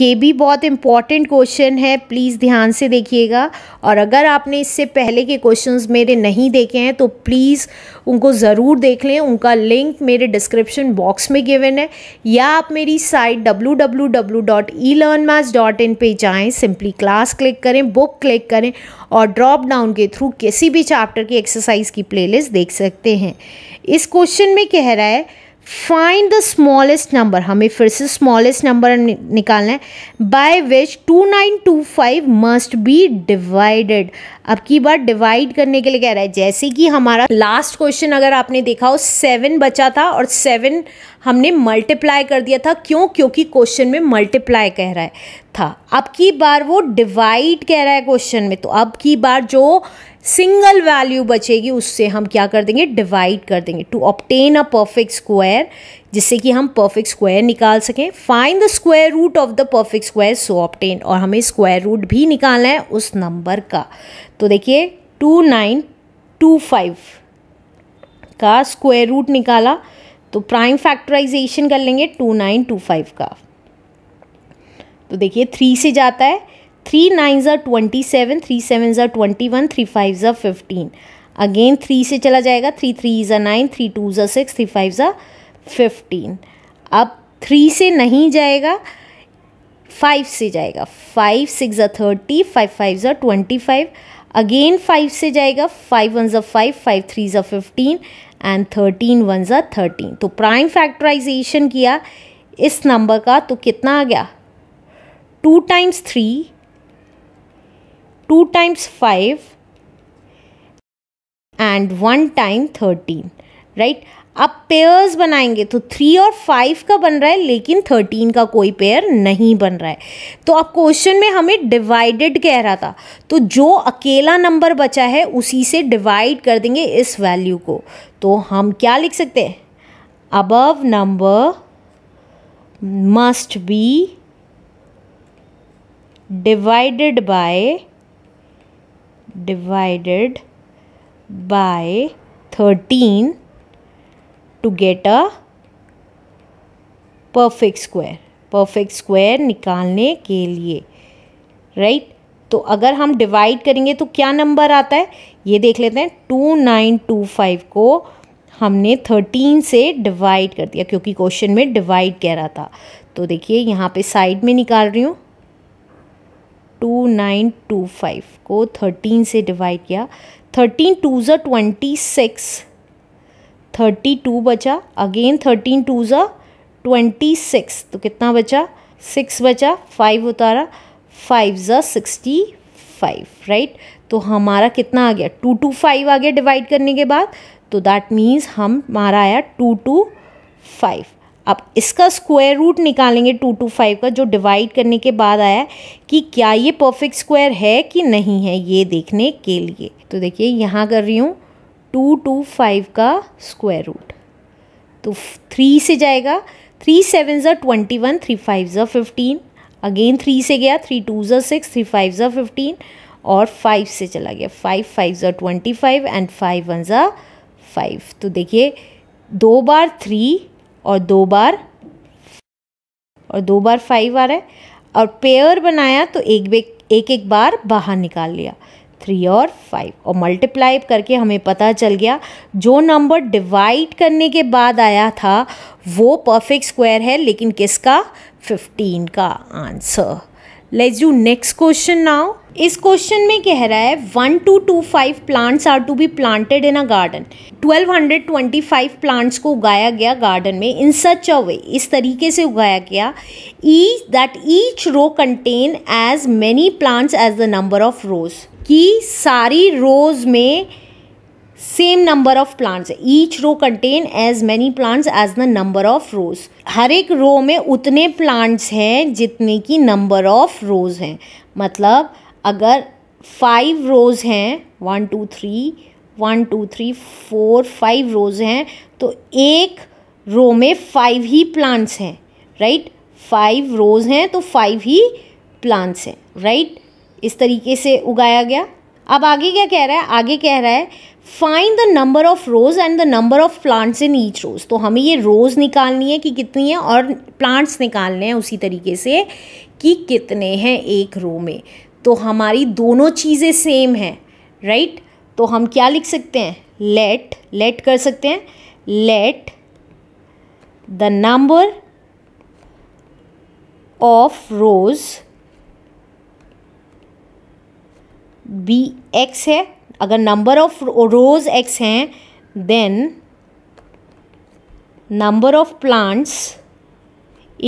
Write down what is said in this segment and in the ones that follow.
ये भी बहुत इम्पॉर्टेंट क्वेश्चन है प्लीज़ ध्यान से देखिएगा और अगर आपने इससे पहले के क्वेश्चंस मेरे नहीं देखे हैं तो प्लीज़ उनको ज़रूर देख लें उनका लिंक मेरे डिस्क्रिप्शन बॉक्स में गिवन है या आप मेरी साइट www.elearnmaths.in पे जाएं सिंपली क्लास क्लिक करें बुक क्लिक करें और ड्रॉप डाउन के थ्रू किसी भी चैप्टर की एक्सरसाइज की प्ले देख सकते हैं इस क्वेश्चन में कह रहा है फाइंड द स्मॉलेस्ट नंबर हमें फिर से स्मॉलेस्ट नंबर निकालना है by which two nine two five must be divided अब की बार डिवाइड करने के लिए कह रहा है जैसे कि हमारा लास्ट क्वेश्चन अगर आपने देखा हो सेवन बचा था और सेवन हमने मल्टीप्लाई कर दिया था क्यों क्योंकि क्वेश्चन में मल्टीप्लाई कह रहा है था अब की बार वो डिवाइड कह रहा है क्वेश्चन में तो अब की बार जो सिंगल वैल्यू बचेगी उससे हम क्या कर देंगे डिवाइड कर देंगे to obtain a perfect square जिससे कि हम परफेक्ट स्क्वायर निकाल सकें find the square root of the perfect square so obtain और हमें स्क्वायर रूट भी निकालना है उस नंबर का तो देखिए टू नाइन टू फाइव का स्क्वायर रूट निकाला तो प्राइम फैक्टराइजेशन कर लेंगे टू नाइन टू फाइव का तो देखिए थ्री से जाता है थ्री नाइन ज़ा ट्वेंटी सेवन थ्री सेवन ज़ा ट्वेंटी वन थ्री फाइव ज़ा फिफ्टीन अगेन थ्री से चला जाएगा थ्री थ्री ज़ा नाइन थ्री टू ज़ा सिक्स थ्री फाइव ज़ा फिफ्टीन अब थ्री से नहीं जाएगा फाइव से जाएगा फाइव सिक्स ज़ा थर्टी फाइव फाइव ज़ा ट्वेंटी फाइव अगेन फाइव से जाएगा फाइव वन ज़ा फाइव फाइव थ्री ज़ा फिफ्टीन एंड थर्टीन वन ज़ा थर्टीन तो प्राइम फैक्टराइजेशन किया इस नंबर का तो कितना आ गया two times three two times five and one time thirteen right अब पेयर्स बनाएंगे तो थ्री और फाइव का बन रहा है लेकिन थर्टीन का कोई पेयर नहीं बन रहा है तो अब क्वेश्चन में हमें डिवाइडेड कह रहा था तो जो अकेला नंबर बचा है उसी से डिवाइड कर देंगे इस वैल्यू को तो हम क्या लिख सकते हैं above number must be divided by divided by thirteen to get a perfect square perfect square निकालने के लिए राइट right? तो अगर हम डिवाइड करेंगे तो क्या नंबर आता है ये देख लेते हैं टू नाइन टू फाइव को हमने थर्टीन से डिवाइड कर दिया क्योंकि क्वेश्चन में डिवाइड कह रहा था तो देखिए यहाँ पे साइड में निकाल रही हूँ टू नाइन टू फाइव को थर्टीन से डिवाइड किया थर्टीन टू ज़ा ट्वेंटी सिक्स थर्टी टू बचा अगेन थर्टीन टू ज़ा ट्वेंटी सिक्स तो कितना बचा सिक्स बचा फाइव उतारा फाइव ज़ा सिक्सटी फाइव राइट तो हमारा कितना आ गया टू टू फाइव आ गया डिवाइड करने के बाद तो दैट मीन्स हमारा आया टू टू फाइव अब इसका स्क्वायर रूट निकालेंगे टू टू फाइव का जो डिवाइड करने के बाद आया कि क्या ये परफेक्ट स्क्वायर है कि नहीं है ये देखने के लिए तो देखिए यहाँ कर रही हूँ टू टू फाइव का स्क्वायर रूट तो थ्री से जाएगा थ्री सेवन ज़ा ट्वेंटी वन थ्री फाइव ज़ा फिफ्टीन अगेन थ्री से गया थ्री टू ज़ा सिक्स थ्री फाइव ज़ा फिफ्टीन और फाइव से चला गया फाइव फाइव ज़ा twenty five and five one ज़ा फाइव तो देखिए दो बार थ्री और दो बार और दो बार फाइव आ रहा है और पेयर बनाया तो एक एक एक बार बाहर निकाल लिया थ्री और फाइव और मल्टीप्लाई करके हमें पता चल गया जो नंबर डिवाइड करने के बाद आया था वो परफेक्ट स्क्वायर है लेकिन किसका फिफ्टीन का answer let's do next question now इस क्वेश्चन में कह रहा है one two two five plants are to be planted in a garden twelve hundred twenty five plants को उगाया गया गार्डन में इन सच अ वे इस तरीके से उगाया गया ई that each row contain as many plants as the number of rows कि सारी रोज में same number of plants each row contain as many plants as the number of rows हर एक रो में उतने प्लांट्स हैं जितने की नंबर ऑफ रोज हैं मतलब अगर फाइव रोज हैं one two three one two three four five rows हैं तो एक रो में फाइव ही प्लांट्स हैं राइट फाइव रोज हैं तो फाइव ही प्लांट्स हैं राइट इस तरीके से उगाया गया अब आगे क्या कह रहा है आगे कह रहा है find the number of rows and the number of plants in each row तो हमें ये रोज निकालनी है कि कितनी है और प्लांट्स निकालने हैं उसी तरीके से कि कितने हैं एक रो में तो हमारी दोनों चीज़ें सेम हैं राइट तो हम क्या लिख सकते हैं लेट लेट कर सकते हैं let the number of rows be x है अगर नंबर ऑफ रोज एक्स हैं then number of plants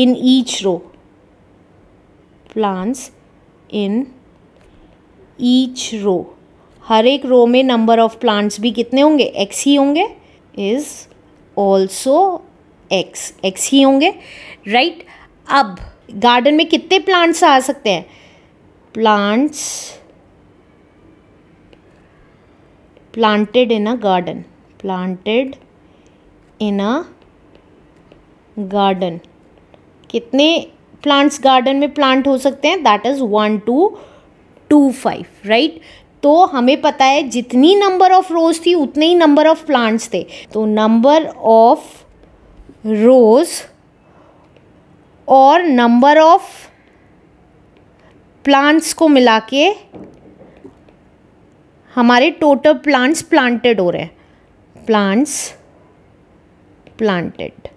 in each row plants in each row हर एक रो में नंबर ऑफ प्लांट्स भी कितने होंगे एक्स ही होंगे इज ऑल्सो एक्स एक्स ही होंगे राइट right? अब गार्डन में कितने प्लांट्स आ सकते हैं plants planted in a garden planted in a garden कितने प्लांट्स गार्डन में प्लांट हो सकते हैं that is one two two five right तो हमें पता है जितनी नंबर ऑफ रोज थी उतने ही नंबर ऑफ प्लांट्स थे तो नंबर ऑफ रोज और नंबर ऑफ प्लांट्स को मिला के हमारे टोटल प्लांट्स प्लांटेड हो रहे हैं प्लांट्स प्लांटेड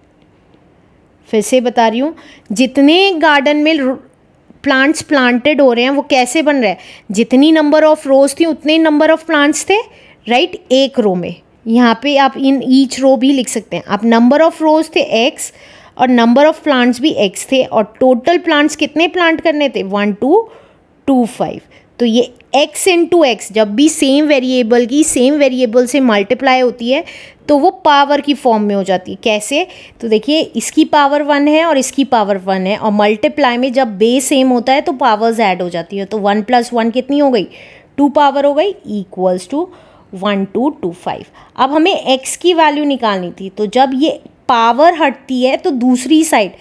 फिर से बता रही हूँ जितने गार्डन में प्लांट्स प्लांटेड हो रहे हैं वो कैसे बन रहे हैं जितनी नंबर ऑफ रोज थी उतने नंबर ऑफ प्लांट्स थे राइट एक रो में यहाँ पे आप इन ईच रो भी लिख सकते हैं आप नंबर ऑफ रोज थे एक्स और नंबर ऑफ प्लांट्स भी एक्स थे और टोटल प्लांट्स कितने प्लांट करने थे वन टू टू फाइव तो ये x टू एक्स जब भी सेम वेरिएबल की सेम वेरिएबल से मल्टीप्लाई होती है तो वो पावर की फॉर्म में हो जाती है कैसे तो देखिए इसकी पावर वन है और इसकी पावर वन है और मल्टीप्लाई में जब बे सेम होता है तो पावर्स ऐड हो जाती है तो वन प्लस वन कितनी हो गई टू पावर हो गई equals to one two two five अब हमें एक्स की वैल्यू निकालनी थी तो जब ये पावर हटती है तो दूसरी साइड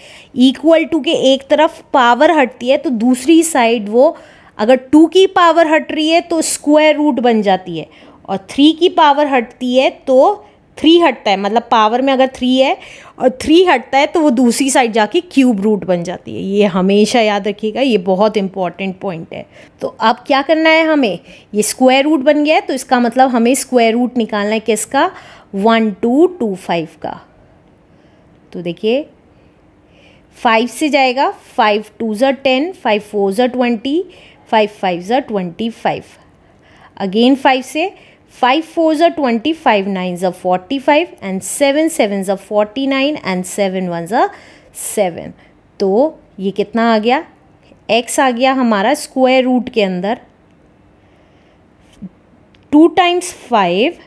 इक्वल टू के एक तरफ पावर हटती है तो दूसरी साइड वो अगर टू की पावर हट रही है तो स्क्वायर रूट बन जाती है और थ्री की पावर हटती है तो थ्री हटता है मतलब पावर में अगर थ्री है और थ्री हटता है तो वो दूसरी साइड जाके क्यूब रूट बन जाती है ये हमेशा याद रखिएगा ये बहुत इंपॉर्टेंट पॉइंट है तो अब क्या करना है हमें ये स्क्वायर रूट बन गया है तो इसका मतलब हमें स्क्वायर रूट निकालना है किसका वन टू टू फाइव का तो देखिए फाइव से जाएगा फाइव टू ज़र टेन फाइव फोर ज़र ट्वेंटी फाइव फाइव ज़ा ट्वेंटी फाइव अगेन फाइव से फाइव फोर ज़ा ट्वेंटी फाइव नाइन ज़ा forty five and seven seven ज़ा forty nine and seven one ज़ा सेवन तो ये कितना आ गया एक्स आ गया हमारा स्क्वायर रूट के अंदर टू टाइम्स फाइव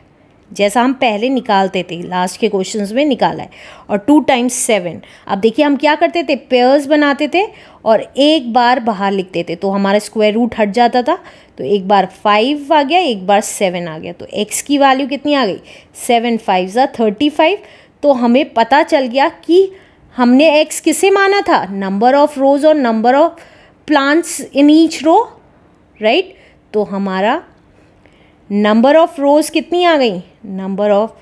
जैसा हम पहले निकालते थे लास्ट के क्वेश्चन में निकाला है और टू टाइम्स सेवन अब देखिए हम क्या करते थे पेयर्स बनाते थे और एक बार बाहर लिखते थे तो हमारा स्क्वायर रूट हट जाता था तो एक बार फाइव आ गया एक बार सेवन आ गया तो एक्स की वैल्यू कितनी आ गई सेवन फाइव ज़ा थर्टी फाइव तो हमें पता चल गया कि हमने एक्स किसे माना था नंबर ऑफ रोज और number of plants in each row right तो हमारा नंबर ऑफ रोज़ कितनी आ गई नंबर ऑफ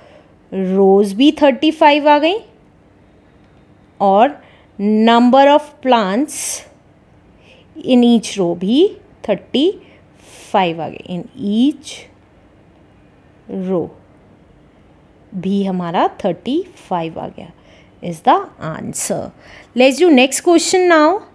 रोज़ भी थर्टी फाइव आ गई और number of plants in each row भी थर्टी फाइव आ गई इन ईच रो भी हमारा थर्टी फाइव आ गया is the answer let's do next question now